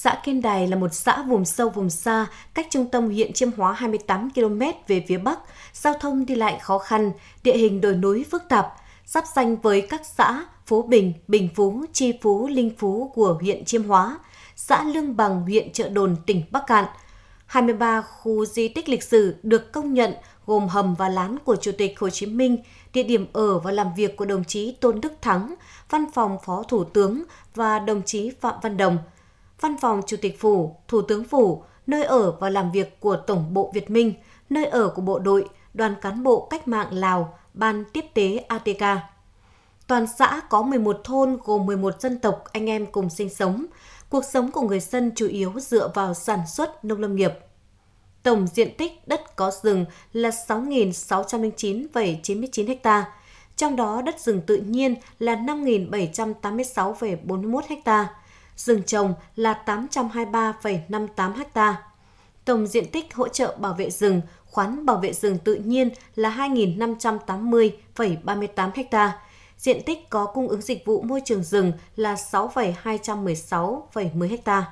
Xã Kiên Đài là một xã vùng sâu vùng xa, cách trung tâm huyện Chiêm Hóa 28 km về phía Bắc, giao thông đi lại khó khăn, địa hình đồi núi phức tạp, sắp danh với các xã Phú Bình, Bình Phú, Chi Phú, Linh Phú của huyện Chiêm Hóa, xã Lương Bằng, huyện Trợ Đồn, tỉnh Bắc Cạn. 23 khu di tích lịch sử được công nhận gồm hầm và lán của Chủ tịch Hồ Chí Minh, địa điểm ở và làm việc của đồng chí Tôn Đức Thắng, văn phòng Phó Thủ tướng và đồng chí Phạm Văn Đồng – Văn phòng Chủ tịch Phủ, Thủ tướng Phủ, nơi ở và làm việc của Tổng bộ Việt Minh, nơi ở của bộ đội, đoàn cán bộ cách mạng Lào, ban tiếp tế ATK. Toàn xã có 11 thôn gồm 11 dân tộc anh em cùng sinh sống. Cuộc sống của người dân chủ yếu dựa vào sản xuất nông lâm nghiệp. Tổng diện tích đất có rừng là 6.609,99 ha, trong đó đất rừng tự nhiên là 5.786,41 ha, rừng trồng là 823,58 ha. Tổng diện tích hỗ trợ bảo vệ rừng, khoán bảo vệ rừng tự nhiên là 2.580,38 ha. Diện tích có cung ứng dịch vụ môi trường rừng là 6,216,10 ha.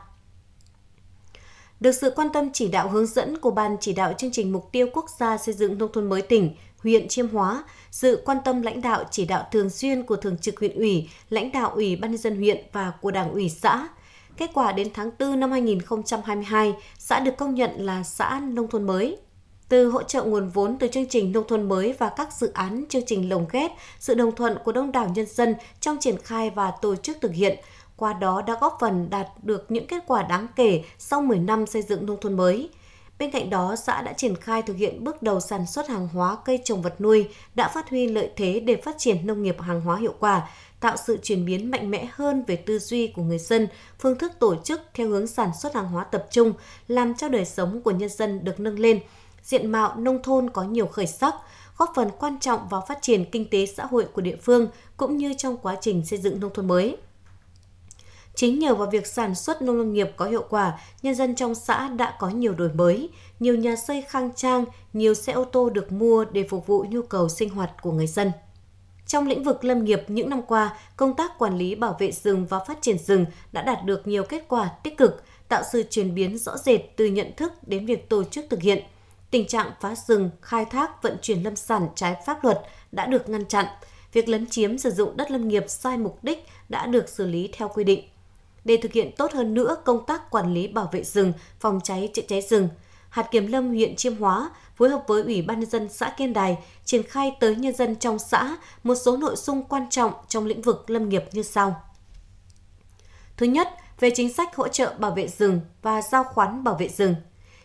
Được sự quan tâm chỉ đạo hướng dẫn của Ban chỉ đạo chương trình mục tiêu quốc gia xây dựng nông thôn mới tỉnh, huyện Chiêm Hóa, sự quan tâm lãnh đạo chỉ đạo thường xuyên của Thường trực huyện ủy, lãnh đạo Ủy ban nhân dân huyện và của Đảng ủy xã. Kết quả đến tháng 4 năm 2022, xã được công nhận là xã nông thôn mới. Từ hỗ trợ nguồn vốn từ chương trình nông thôn mới và các dự án chương trình lồng ghép, sự đồng thuận của đông đảo nhân dân trong triển khai và tổ chức thực hiện – qua đó đã góp phần đạt được những kết quả đáng kể sau 10 năm xây dựng nông thôn mới. Bên cạnh đó, xã đã triển khai thực hiện bước đầu sản xuất hàng hóa cây trồng vật nuôi, đã phát huy lợi thế để phát triển nông nghiệp hàng hóa hiệu quả, tạo sự chuyển biến mạnh mẽ hơn về tư duy của người dân, phương thức tổ chức theo hướng sản xuất hàng hóa tập trung, làm cho đời sống của nhân dân được nâng lên, diện mạo nông thôn có nhiều khởi sắc, góp phần quan trọng vào phát triển kinh tế xã hội của địa phương cũng như trong quá trình xây dựng nông thôn mới. Chính nhờ vào việc sản xuất nông lâm nghiệp có hiệu quả, nhân dân trong xã đã có nhiều đổi mới, nhiều nhà xây khang trang, nhiều xe ô tô được mua để phục vụ nhu cầu sinh hoạt của người dân. Trong lĩnh vực lâm nghiệp những năm qua, công tác quản lý bảo vệ rừng và phát triển rừng đã đạt được nhiều kết quả tích cực, tạo sự chuyển biến rõ rệt từ nhận thức đến việc tổ chức thực hiện. Tình trạng phá rừng, khai thác, vận chuyển lâm sản trái pháp luật đã được ngăn chặn. Việc lấn chiếm sử dụng đất lâm nghiệp sai mục đích đã được xử lý theo quy định để thực hiện tốt hơn nữa công tác quản lý bảo vệ rừng, phòng cháy chữa cháy rừng. Hạt Kiểm Lâm huyện Chiêm Hóa phối hợp với Ủy ban nhân dân xã Kiên Đài triển khai tới nhân dân trong xã một số nội dung quan trọng trong lĩnh vực lâm nghiệp như sau. Thứ nhất, về chính sách hỗ trợ bảo vệ rừng và giao khoán bảo vệ rừng.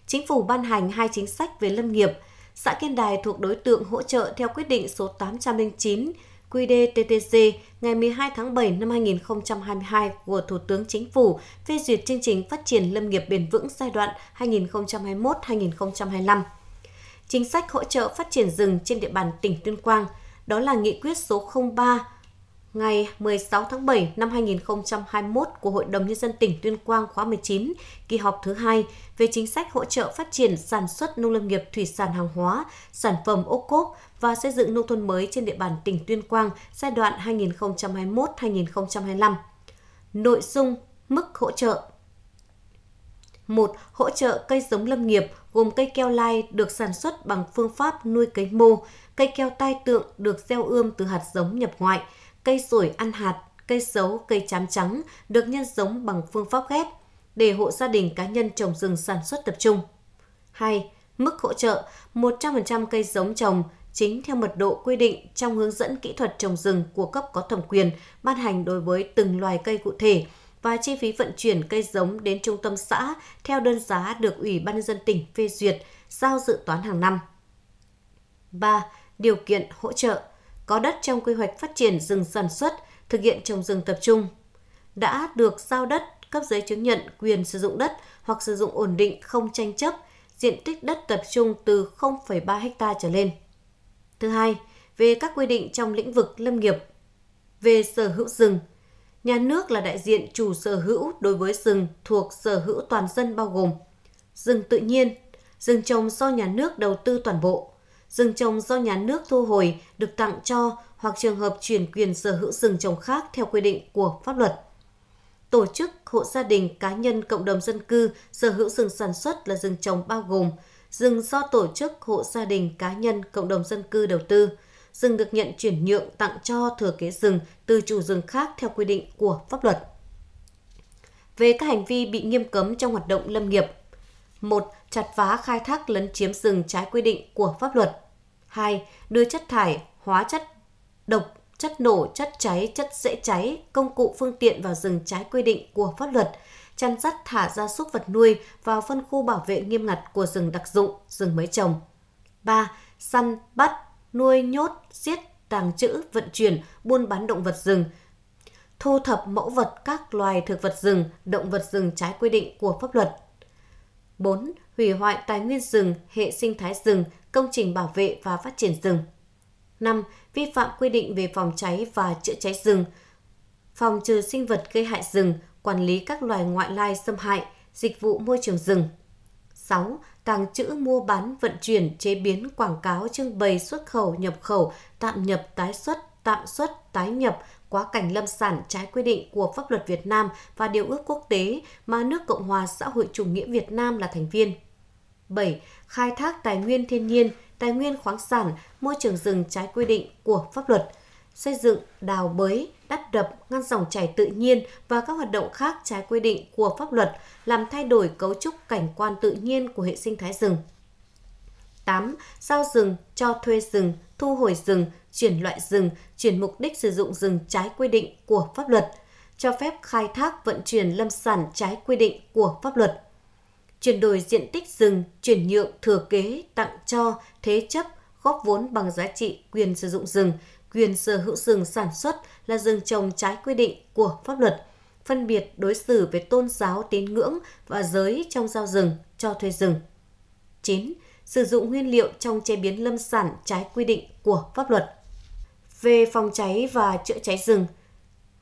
Chính phủ ban hành hai chính sách về lâm nghiệp. Xã Kiên Đài thuộc đối tượng hỗ trợ theo quyết định số 809 QDTTC ngày 12 tháng 7 năm 2022 của Thủ tướng Chính phủ phê duyệt chương trình phát triển lâm nghiệp bền vững giai đoạn 2021-2025. Chính sách hỗ trợ phát triển rừng trên địa bàn tỉnh Tuyên Quang, đó là nghị quyết số 03 ngày 16 tháng 7 năm 2021 của Hội đồng Nhân dân tỉnh Tuyên Quang khóa 19, kỳ họp thứ hai về chính sách hỗ trợ phát triển sản xuất nông lâm nghiệp thủy sản hàng hóa, sản phẩm ô cốp và xây dựng nông thôn mới trên địa bàn tỉnh Tuyên Quang giai đoạn 2021-2025. Nội dung mức hỗ trợ 1. Hỗ trợ cây giống lâm nghiệp gồm cây keo lai được sản xuất bằng phương pháp nuôi cấy mô, cây keo tai tượng được gieo ươm từ hạt giống nhập ngoại, cây sủi ăn hạt, cây sấu, cây chám trắng được nhân giống bằng phương pháp ghép để hộ gia đình cá nhân trồng rừng sản xuất tập trung. 2. Mức hỗ trợ 100% cây giống trồng chính theo mật độ quy định trong hướng dẫn kỹ thuật trồng rừng của cấp có thẩm quyền ban hành đối với từng loài cây cụ thể và chi phí vận chuyển cây giống đến trung tâm xã theo đơn giá được Ủy ban nhân dân tỉnh phê duyệt giao dự toán hàng năm. 3. Điều kiện hỗ trợ có đất trong quy hoạch phát triển rừng sản xuất, thực hiện trồng rừng tập trung, đã được giao đất, cấp giấy chứng nhận quyền sử dụng đất hoặc sử dụng ổn định không tranh chấp, diện tích đất tập trung từ 0,3 ha trở lên. Thứ hai, về các quy định trong lĩnh vực lâm nghiệp về sở hữu rừng. Nhà nước là đại diện chủ sở hữu đối với rừng thuộc sở hữu toàn dân bao gồm rừng tự nhiên, rừng trồng do nhà nước đầu tư toàn bộ, rừng trồng do nhà nước thu hồi được tặng cho hoặc trường hợp chuyển quyền sở hữu rừng trồng khác theo quy định của pháp luật. Tổ chức, hộ gia đình, cá nhân, cộng đồng dân cư sở hữu rừng sản xuất là rừng trồng bao gồm rừng do tổ chức, hộ gia đình, cá nhân, cộng đồng dân cư đầu tư, rừng được nhận chuyển nhượng tặng cho thừa kế rừng từ chủ rừng khác theo quy định của pháp luật. Về các hành vi bị nghiêm cấm trong hoạt động lâm nghiệp. 1. Chặt phá khai thác lấn chiếm rừng trái quy định của pháp luật. 2. Đưa chất thải, hóa chất, độc, chất nổ, chất cháy, chất dễ cháy, công cụ phương tiện vào rừng trái quy định của pháp luật, chăn dắt thả ra súc vật nuôi vào phân khu bảo vệ nghiêm ngặt của rừng đặc dụng, rừng mới trồng. 3. Săn, bắt, nuôi nhốt, giết, tàng trữ, vận chuyển, buôn bán động vật rừng, thu thập mẫu vật các loài thực vật rừng, động vật rừng trái quy định của pháp luật. 4. Hủy hoại tài nguyên rừng, hệ sinh thái rừng, công trình bảo vệ và phát triển rừng. 5. Vi phạm quy định về phòng cháy và chữa cháy rừng, phòng trừ sinh vật gây hại rừng, quản lý các loài ngoại lai xâm hại, dịch vụ môi trường rừng. 6. Tàng trữ mua bán, vận chuyển, chế biến, quảng cáo, trưng bày, xuất khẩu, nhập khẩu, tạm nhập, tái xuất, tạm xuất, tái nhập, quá cảnh lâm sản trái quy định của pháp luật Việt Nam và điều ước quốc tế mà nước Cộng hòa xã hội chủ nghĩa Việt Nam là thành viên. 7 khai thác tài nguyên thiên nhiên, tài nguyên khoáng sản, môi trường rừng trái quy định của pháp luật, xây dựng, đào bới, đắp đập, ngăn dòng chảy tự nhiên và các hoạt động khác trái quy định của pháp luật, làm thay đổi cấu trúc cảnh quan tự nhiên của hệ sinh thái rừng. 8. Giao rừng, cho thuê rừng, thu hồi rừng, chuyển loại rừng, chuyển mục đích sử dụng rừng trái quy định của pháp luật, cho phép khai thác vận chuyển lâm sản trái quy định của pháp luật, chuyển đổi diện tích rừng, chuyển nhượng thừa kế, tặng cho, thế chấp, góp vốn bằng giá trị quyền sử dụng rừng, quyền sở hữu rừng sản xuất là rừng trồng trái quy định của pháp luật, phân biệt đối xử về tôn giáo, tín ngưỡng và giới trong giao rừng, cho thuê rừng. 9. Sử dụng nguyên liệu trong chế biến lâm sản trái quy định của pháp luật. Về phòng cháy và chữa cháy rừng,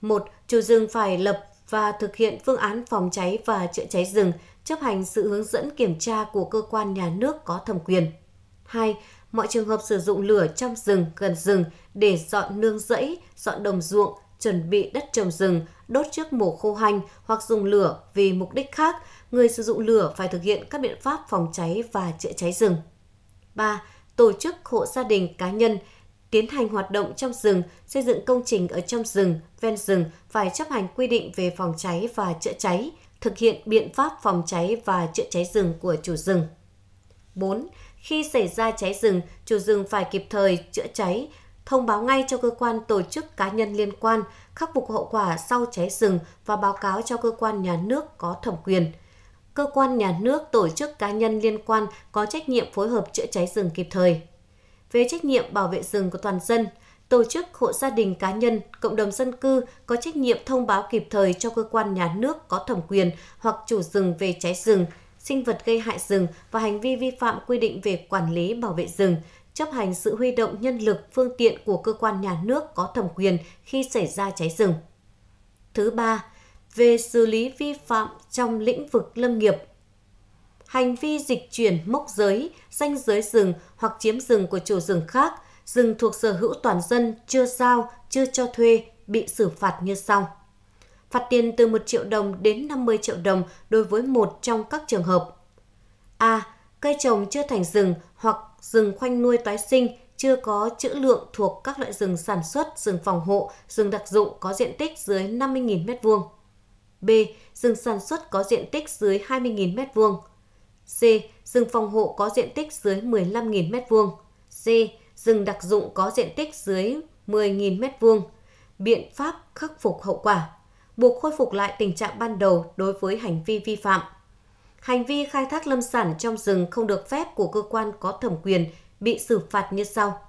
một Chủ rừng phải lập và thực hiện phương án phòng cháy và chữa cháy rừng, chấp hành sự hướng dẫn kiểm tra của cơ quan nhà nước có thẩm quyền. 2. Mọi trường hợp sử dụng lửa trong rừng, gần rừng để dọn nương rẫy, dọn đồng ruộng, chuẩn bị đất trồng rừng, đốt trước mùa khô hành hoặc dùng lửa vì mục đích khác, người sử dụng lửa phải thực hiện các biện pháp phòng cháy và chữa cháy rừng. 3. Tổ chức hộ gia đình cá nhân tiến hành hoạt động trong rừng, xây dựng công trình ở trong rừng, ven rừng phải chấp hành quy định về phòng cháy và chữa cháy, thực hiện biện pháp phòng cháy và chữa cháy rừng của chủ rừng. 4. Khi xảy ra cháy rừng, chủ rừng phải kịp thời chữa cháy, thông báo ngay cho cơ quan tổ chức cá nhân liên quan, khắc phục hậu quả sau cháy rừng và báo cáo cho cơ quan nhà nước có thẩm quyền. Cơ quan nhà nước, tổ chức cá nhân liên quan có trách nhiệm phối hợp chữa cháy rừng kịp thời về trách nhiệm bảo vệ rừng của toàn dân, tổ chức, hộ gia đình cá nhân, cộng đồng dân cư có trách nhiệm thông báo kịp thời cho cơ quan nhà nước có thẩm quyền hoặc chủ rừng về cháy rừng, sinh vật gây hại rừng và hành vi vi phạm quy định về quản lý bảo vệ rừng, chấp hành sự huy động nhân lực, phương tiện của cơ quan nhà nước có thẩm quyền khi xảy ra cháy rừng. Thứ ba, về xử lý vi phạm trong lĩnh vực lâm nghiệp, hành vi dịch chuyển mốc giới, danh giới rừng hoặc chiếm rừng của chủ rừng khác, rừng thuộc sở hữu toàn dân chưa giao, chưa cho thuê bị xử phạt như sau. Phạt tiền từ 1 triệu đồng đến 50 triệu đồng đối với một trong các trường hợp. A. Cây trồng chưa thành rừng hoặc rừng khoanh nuôi tái sinh chưa có chữ lượng thuộc các loại rừng sản xuất, rừng phòng hộ, rừng đặc dụng có diện tích dưới 50.000 m2. B. Rừng sản xuất có diện tích dưới 20.000 m2. C. Rừng phòng hộ có diện tích dưới 15.000 m2. c Rừng đặc dụng có diện tích dưới 10.000 m2. Biện pháp khắc phục hậu quả. Buộc khôi phục lại tình trạng ban đầu đối với hành vi vi phạm. Hành vi khai thác lâm sản trong rừng không được phép của cơ quan có thẩm quyền bị xử phạt như sau.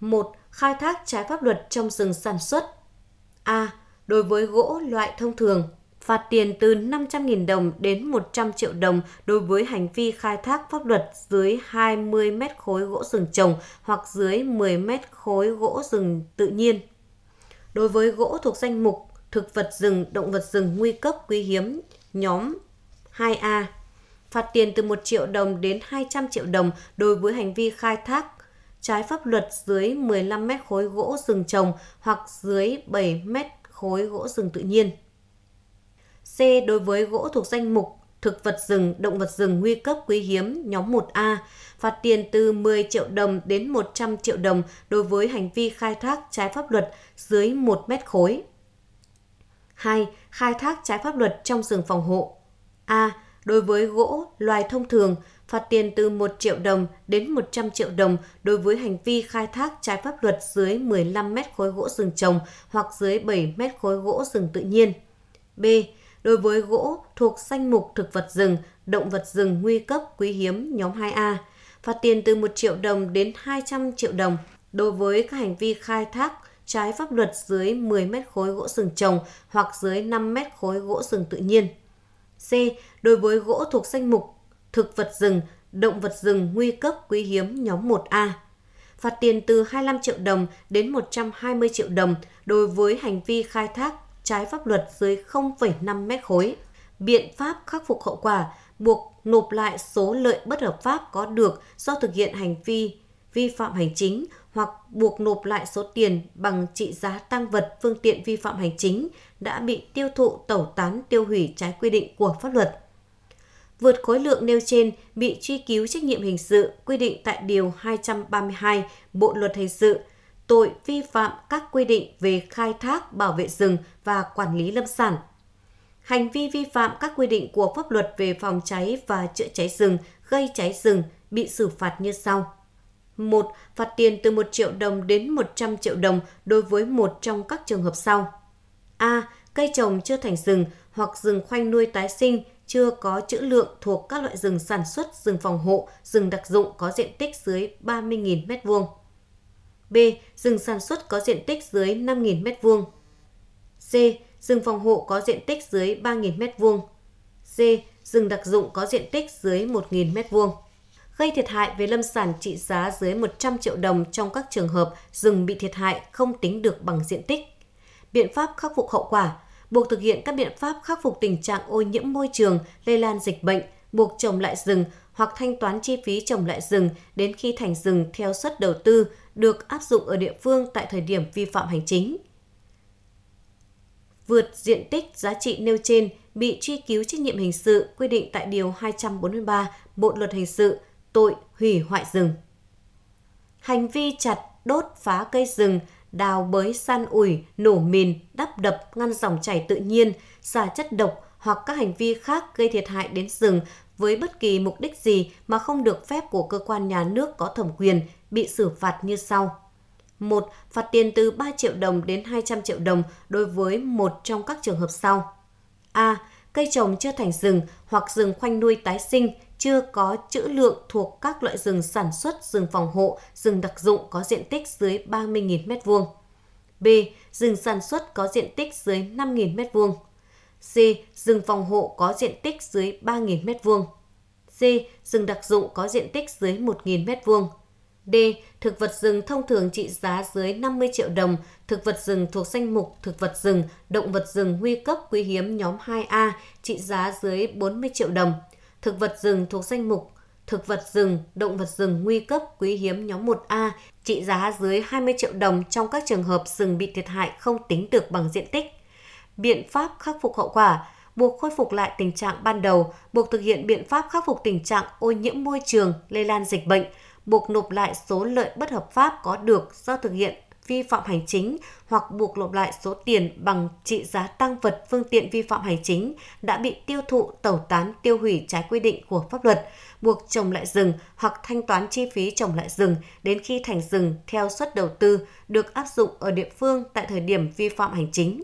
1. Khai thác trái pháp luật trong rừng sản xuất. A. Đối với gỗ loại thông thường phạt tiền từ 500.000 đồng đến 100 triệu đồng đối với hành vi khai thác pháp luật dưới 20 mét khối gỗ rừng trồng hoặc dưới 10 mét khối gỗ rừng tự nhiên. Đối với gỗ thuộc danh mục thực vật rừng, động vật rừng nguy cấp quý hiếm nhóm 2A, phạt tiền từ 1 triệu đồng đến 200 triệu đồng đối với hành vi khai thác trái pháp luật dưới 15 mét khối gỗ rừng trồng hoặc dưới 7 mét khối gỗ rừng tự nhiên. C. Đối với gỗ thuộc danh mục thực vật rừng, động vật rừng nguy cấp quý hiếm nhóm 1A, phạt tiền từ 10 triệu đồng đến 100 triệu đồng đối với hành vi khai thác trái pháp luật dưới 1 mét khối. 2. Khai thác trái pháp luật trong rừng phòng hộ. A. Đối với gỗ, loài thông thường, phạt tiền từ 1 triệu đồng đến 100 triệu đồng đối với hành vi khai thác trái pháp luật dưới 15 mét khối gỗ rừng trồng hoặc dưới 7 mét khối gỗ rừng tự nhiên. B đối với gỗ thuộc danh mục thực vật rừng, động vật rừng nguy cấp quý hiếm nhóm 2A, phạt tiền từ 1 triệu đồng đến 200 triệu đồng đối với các hành vi khai thác trái pháp luật dưới 10 mét khối gỗ rừng trồng hoặc dưới 5 mét khối gỗ rừng tự nhiên. C. Đối với gỗ thuộc danh mục thực vật rừng, động vật rừng nguy cấp quý hiếm nhóm 1A. Phạt tiền từ 25 triệu đồng đến 120 triệu đồng đối với hành vi khai thác trái pháp luật dưới 0,5 mét khối. Biện pháp khắc phục hậu quả buộc nộp lại số lợi bất hợp pháp có được do thực hiện hành vi vi phạm hành chính hoặc buộc nộp lại số tiền bằng trị giá tăng vật phương tiện vi phạm hành chính đã bị tiêu thụ tẩu tán tiêu hủy trái quy định của pháp luật. Vượt khối lượng nêu trên bị truy cứu trách nhiệm hình sự quy định tại Điều 232 Bộ Luật Hình sự tội vi phạm các quy định về khai thác, bảo vệ rừng và quản lý lâm sản. Hành vi vi phạm các quy định của pháp luật về phòng cháy và chữa cháy rừng, gây cháy rừng bị xử phạt như sau. 1. Phạt tiền từ 1 triệu đồng đến 100 triệu đồng đối với một trong các trường hợp sau. A. Cây trồng chưa thành rừng hoặc rừng khoanh nuôi tái sinh chưa có chữ lượng thuộc các loại rừng sản xuất, rừng phòng hộ, rừng đặc dụng có diện tích dưới 30.000 m2. B. Rừng sản xuất có diện tích dưới 5.000 m2. C. Rừng phòng hộ có diện tích dưới 3.000 m2. D. Rừng đặc dụng có diện tích dưới 1.000 m2. Gây thiệt hại về lâm sản trị giá dưới 100 triệu đồng trong các trường hợp rừng bị thiệt hại không tính được bằng diện tích. Biện pháp khắc phục hậu quả buộc thực hiện các biện pháp khắc phục tình trạng ô nhiễm môi trường, lây lan dịch bệnh, buộc trồng lại rừng hoặc thanh toán chi phí trồng lại rừng đến khi thành rừng theo suất đầu tư được áp dụng ở địa phương tại thời điểm vi phạm hành chính. Vượt diện tích giá trị nêu trên bị truy cứu trách nhiệm hình sự quy định tại Điều 243 Bộ Luật Hình sự tội hủy hoại rừng. Hành vi chặt, đốt, phá cây rừng, đào bới, san ủi, nổ mìn, đắp đập, ngăn dòng chảy tự nhiên, xả chất độc hoặc các hành vi khác gây thiệt hại đến rừng với bất kỳ mục đích gì mà không được phép của cơ quan nhà nước có thẩm quyền bị xử phạt như sau. 1. Phạt tiền từ 3 triệu đồng đến 200 triệu đồng đối với một trong các trường hợp sau. A. Cây trồng chưa thành rừng hoặc rừng khoanh nuôi tái sinh chưa có chữ lượng thuộc các loại rừng sản xuất, rừng phòng hộ, rừng đặc dụng có diện tích dưới 30.000 m2. B. Rừng sản xuất có diện tích dưới 5.000 m2 c. Rừng phòng hộ có diện tích dưới 3.000 m2. D. Rừng đặc dụng có diện tích dưới 1.000 m2. D. Thực vật rừng thông thường trị giá dưới 50 triệu đồng, thực vật rừng thuộc danh mục thực vật rừng, động vật rừng nguy cấp quý hiếm nhóm 2A trị giá dưới 40 triệu đồng, thực vật rừng thuộc danh mục thực vật rừng, động vật rừng nguy cấp quý hiếm nhóm 1A trị giá dưới 20 triệu đồng trong các trường hợp rừng bị thiệt hại không tính được bằng diện tích biện pháp khắc phục hậu quả, buộc khôi phục lại tình trạng ban đầu, buộc thực hiện biện pháp khắc phục tình trạng ô nhiễm môi trường, lây lan dịch bệnh, buộc nộp lại số lợi bất hợp pháp có được do thực hiện vi phạm hành chính hoặc buộc nộp lại số tiền bằng trị giá tăng vật phương tiện vi phạm hành chính đã bị tiêu thụ, tẩu tán, tiêu hủy trái quy định của pháp luật, buộc trồng lại rừng hoặc thanh toán chi phí trồng lại rừng đến khi thành rừng theo suất đầu tư được áp dụng ở địa phương tại thời điểm vi phạm hành chính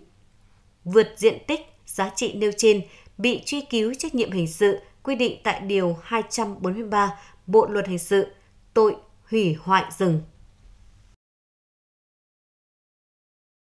vượt diện tích giá trị nêu trên bị truy cứu trách nhiệm hình sự quy định tại Điều 243 Bộ Luật Hình sự, tội hủy hoại rừng.